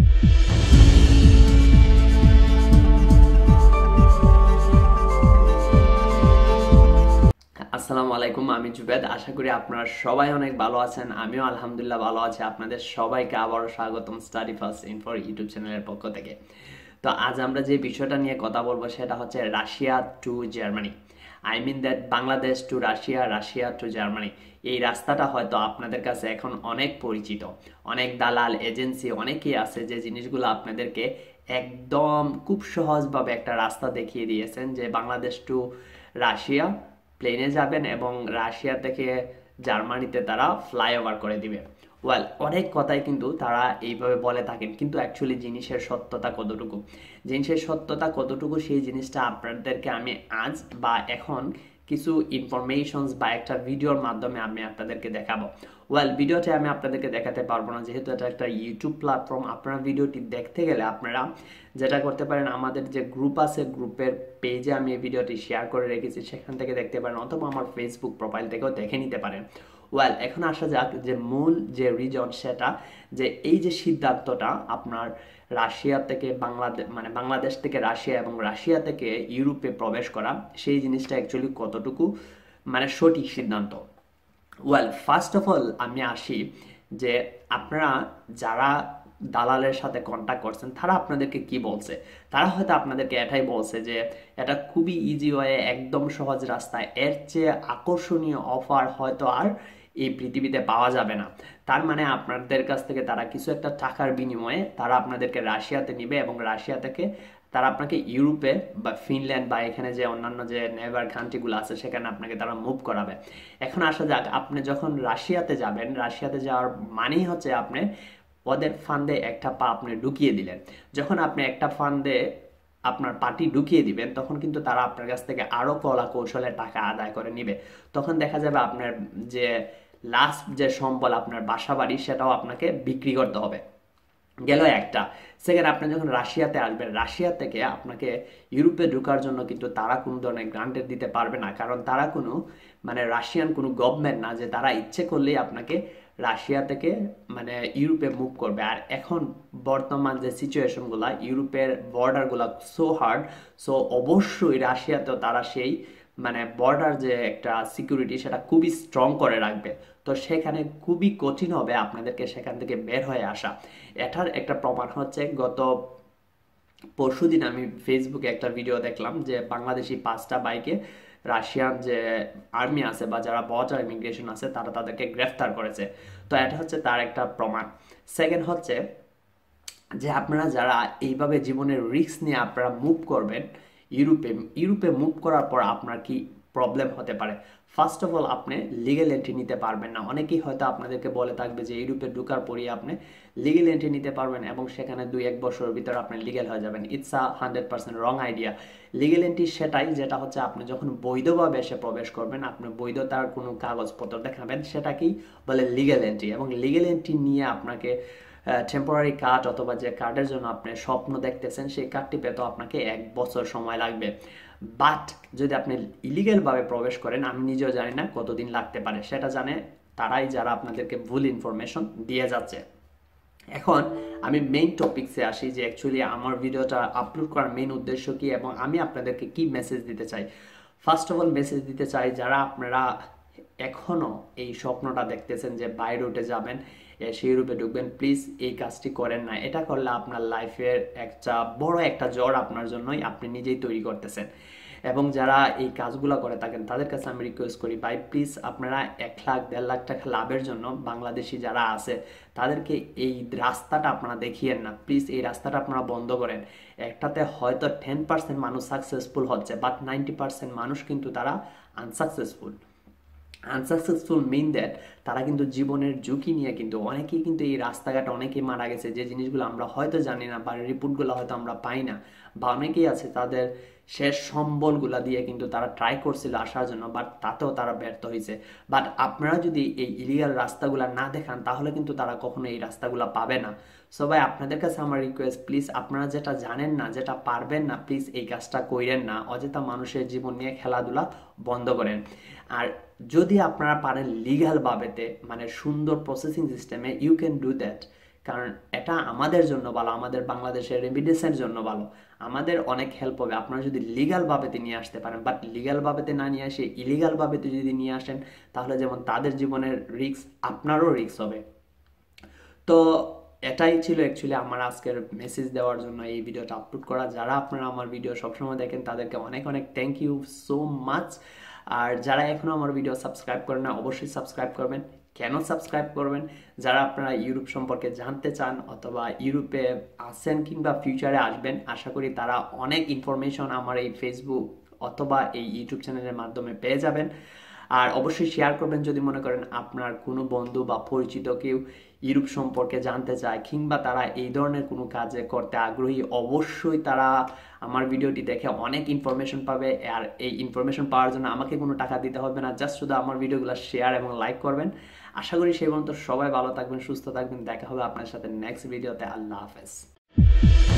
আসসালামু আলাইকুম আমি জুবেদ আশা করি আপনারা সবাই অনেক ভালো আছেন আমিও আলহামদুলিল্লাহ ভালো আছি আপনাদের সবাইকে আবারও স্বাগতম স্টাডি ফার্স্ট ইনফর ইউটিউব চ্যানেলের পক্ষ থেকে তো আজ আমরা যে বিষয়টা নিয়ে কথা বলবো সেটা হচ্ছে Russia to Germany I mean that Bangladesh to Russia Russia to Germany এই রাস্তাটা হয়তো আপনাদের কাছে এখন অনেক পরিচিত অনেক দালাল এজেন্সি অনেকেই আছে যে জিনিসগুলো আপনাদেরকে একদম খুব সহজভাবে একটা রাস্তা দেখিয়ে দিয়েছেন যে বাংলাদেশ টু রাশিয়া প্লেনে যাবেন এবং রাশিয়া থেকে জার্মানিতে তারা ফ্লাইওভার করে দিবে ওয়েল অনেক কথাই কিন্তু তারা এইভাবে বলে থাকেন কিন্তু অ্যাকচুয়ালি জিনিসের সত্যতা কতটুকু জিনিসের সত্যতা কতটুকু সেই জিনিসটা আপনাদেরকে আমি আজ বা এখন কিছু ইনফরমেশনস বা একটা ভিডিওর মাধ্যমে আমি আপনাদেরকে দেখাবো ওয়েল ভিডিওটা আমি আপনাদেরকে দেখাতে পারবো না যেহেতু এটা একটা ইউটিউব প্ল্যাটফর্ম আপনারা ভিডিওটি দেখতে গেলে আপনারা যেটা করতে পারেন আমাদের যে গ্রুপ আছে গ্রুপের পেজে আমি এই ভিডিওটি শেয়ার করে রেখেছি সেখান থেকে দেখতে পারেন অথবা আমার ফেসবুক প্রোফাইল থেকেও দেখে নিতে পারেন ওয়েল এখন আসা যাক যে মূল যে রিজন সেটা যে এই যে সিদ্ধান্তটা আপনার রাশিয়া থেকে বাংলাদেশ মানে বাংলাদেশ থেকে রাশিয়া এবং রাশিয়া থেকে ইউরোপে প্রবেশ করা সেই জিনিসটা অ্যাকচুয়ালি কতটুকু মানে সঠিক সিদ্ধান্ত ওয়েল ফার্স্ট অফ অল আমি আসি যে আপনারা যারা দালালের সাথে কন্ট্যাক্ট করছেন তারা আপনাদেরকে কি বলছে তারা হয়তো আপনাদেরকে এটাই বলছে যে এটা খুবই ইজি ওয়ে একদম সহজ রাস্তায় এর চেয়ে আকর্ষণীয় অফার হয়তো আর এই পৃথিবীতে পাওয়া যাবে না তার মানে আপনাদের কাছ থেকে তারা কিছু একটা টাকার বিনিময়ে তারা আপনাদেরকে রাশিয়াতে নিবে এবং রাশিয়া থেকে তারা আপনাকে ইউরোপে বা ফিনল্যান্ড বা এখানে যে অন্যান্য যে নেভার কান্ট্রিগুলো আছে সেখানে আপনাকে তারা মুভ করাবে এখন আসা যাক আপনি যখন রাশিয়াতে যাবেন রাশিয়াতে যাওয়ার মানেই হচ্ছে আপনি ওদের ফান্ডে একটা পা আপনি ঢুকিয়ে দিলেন যখন আপনি একটা ফান্ডে আপনার পার্টি ঢুকিয়ে দিবেন তখন কিন্তু তারা আপনার কাছ থেকে আরও কলা কৌশলে টাকা আদায় করে নিবে তখন দেখা যাবে আপনার যে লাস্ট যে সম্বল আপনার বাসা বাড়ি সেটাও আপনাকে বিক্রি করতে হবে গেল একটা সেকেন্ড আপনি যখন রাশিয়াতে আসবেন রাশিয়া থেকে আপনাকে ইউরোপে ঢুকার জন্য কিন্তু তারা কোনো ধরনের গ্রান্টেড দিতে পারবে না কারণ তারা কোনো মানে রাশিয়ান কোনো গভর্নমেন্ট না যে তারা ইচ্ছে করলেই আপনাকে রাশিয়া থেকে মানে ইউরোপে মুভ করবে আর এখন বর্তমান যে সিচুয়েশনগুলো ইউরোপের বর্ডারগুলো সো হার্ড সো অবশ্যই রাশিয়াতেও তারা সেই মানে বর্ডার যে একটা সিকিউরিটি সেটা খুবই স্ট্রং করে রাখবে তো সেখানে খুবই কঠিন হবে আপনাদেরকে সেখান থেকে বের হয়ে আসা এটার একটা প্রমাণ হচ্ছে গত পরশু দিন আমি ফেসবুকে একটা ভিডিও দেখলাম যে বাংলাদেশি পাঁচটা বাইকে রাশিয়ান যে আর্মি আছে বা যারা বর্ডার ইমিগ্রেশন আছে তারা তাদেরকে গ্রেফতার করেছে তো এটা হচ্ছে তার একটা প্রমাণ সেকেন্ড হচ্ছে যে আপনারা যারা এইভাবে জীবনের রিস্ক নিয়ে আপনারা মুভ করবেন ইউরোপে ইউরোপে মুভ করার পর আপনার কি প্রবলেম হতে পারে ফার্স্ট অফ অল আপনি লিগেল এন্ট্রি নিতে পারবেন না অনেকেই হয়তো আপনাদেরকে বলে থাকবে যে ইউরোপে ঢুকার পরই আপনি লিগেল এন্ট্রি নিতে পারবেন এবং সেখানে দুই এক বছরের ভিতরে আপনি লিগেল হয়ে যাবেন it's a hundred percent wrong idea legal entry সেটাই যেটা হচ্ছে আপনি যখন বৈধভাবে এসে প্রবেশ করবেন আপনি বৈধতার কোনো কাগজপত্র দেখাবেন সেটাকেই বলে লিগেল এন্ট্রি এবং লিগেল এন্ট্রি নিয়ে আপনাকে টেম্পোরারি কার্ড অথবা যে কার্ডের জন্য আপনি স্বপ্ন দেখতেছেন সেই কার্ডটি পেতেও আপনাকে এক বছর সময় লাগবে বাট যদি আপনি ইলিগেলভাবে প্রবেশ করেন আমি নিজেও জানি না কতদিন লাগতে পারে সেটা জানে তারাই যারা আপনাদেরকে ভুল ইনফরমেশন দিয়ে যাচ্ছে এখন আমি মেইন টপিক্সে আসি যে অ্যাকচুয়ালি আমার ভিডিওটা আপলোড করার মেইন উদ্দেশ্য কি এবং আমি আপনাদেরকে কি মেসেজ দিতে চাই ফার্স্ট অফ অল মেসেজ দিতে চাই যারা আপনারা এখনও এই স্বপ্নটা দেখতেছেন যে বাইরে উঠে যাবেন সেই রূপে ঢুকবেন প্লিজ এই কাজটি করেন না এটা করলে আপনার লাইফের একটা বড় একটা জ্বর আপনার জন্যই আপনি নিজেই তৈরি করতেছেন এবং যারা এই কাজগুলো করে থাকেন তাদের কাছে আমি রিকোয়েস্ট করি ভাই প্লিজ আপনারা এক লাখ দেড় লাখ টাকা লাভের জন্য বাংলাদেশি যারা আছে তাদেরকে এই রাস্তাটা আপনারা দেখিয়েন না প্লিজ এই রাস্তাটা আপনারা বন্ধ করেন একটাতে হয়তো টেন পার্সেন্ট মানুষ সাকসেসফুল হচ্ছে বাট নাইনটি পার্সেন্ট মানুষ কিন্তু তারা আনসাকসেসফুল আনসাকসেসফুল মিন দ্যাট তারা কিন্তু জীবনের ঝুঁকি নিয়ে কিন্তু অনেকেই কিন্তু এই রাস্তাঘাট অনেকেই মারা গেছে যে জিনিসগুলো আমরা হয়তো জানি না বা রিপোর্টগুলো হয়তো আমরা পাই না বা অনেকেই আছে তাদের শেষ সম্বলগুলো দিয়ে কিন্তু তারা ট্রাই করছিল আসার জন্য বাট তাতেও তারা ব্যর্থ হয়েছে বাট আপনারা যদি এই ইলিগাল রাস্তাগুলো না দেখান তাহলে কিন্তু তারা কখনো এই রাস্তাগুলো পাবে না সবাই আপনাদের কাছে আমার রিকোয়েস্ট প্লিজ আপনারা যেটা জানেন না যেটা পারবেন না প্লিজ এই কাজটা কইরেন না অযথা মানুষের জীবন নিয়ে খেলাধুলা বন্ধ করেন আর যদি আপনারা পারেন লিগালভাবে ওয়েতে মানে সুন্দর প্রসেসিং সিস্টেমে ইউ ক্যান ডু দ্যাট কারণ এটা আমাদের জন্য ভালো আমাদের বাংলাদেশের রেমিডেন্সের জন্য ভালো আমাদের অনেক হেল্প হবে আপনারা যদি লিগালভাবেতে নিয়ে আসতে পারেন বাট লিগালভাবেতে না নিয়ে আসে ইলিগালভাবেতে যদি নিয়ে আসেন তাহলে যেমন তাদের জীবনের রিক্স আপনারও রিক্স হবে তো এটাই ছিল অ্যাকচুয়ালি আমার আজকের মেসেজ দেওয়ার জন্য এই ভিডিওটা আপলোড করা যারা আপনারা আমার ভিডিও সবসময় দেখেন তাদেরকে অনেক অনেক থ্যাংক ইউ সো মাচ আর যারা এখনও আমার ভিডিও সাবস্ক্রাইব করেন না অবশ্যই সাবস্ক্রাইব করবেন কেন সাবস্ক্রাইব করবেন যারা আপনারা ইউরোপ সম্পর্কে জানতে চান অথবা ইউরোপে আসেন কিংবা ফিউচারে আসবেন আশা করি তারা অনেক ইনফরমেশন আমার এই ফেসবুক অথবা এই ইউটিউব চ্যানেলের মাধ্যমে পেয়ে যাবেন আর অবশ্যই শেয়ার করবেন যদি মনে করেন আপনার কোনো বন্ধু বা পরিচিত কেউ ইউরোপ সম্পর্কে জানতে চায় কিংবা তারা এই ধরনের কোনো কাজে করতে আগ্রহী অবশ্যই তারা আমার ভিডিওটি দেখে অনেক ইনফরমেশন পাবে আর এই ইনফরমেশন পাওয়ার জন্য আমাকে কোনো টাকা দিতে হবে না জাস্ট শুধু আমার ভিডিওগুলো শেয়ার এবং লাইক করবেন আশা করি সেই পর্যন্ত সবাই ভালো থাকবেন সুস্থ থাকবেন দেখা হবে আপনার সাথে নেক্সট ভিডিওতে আল্লাহ হাফেজ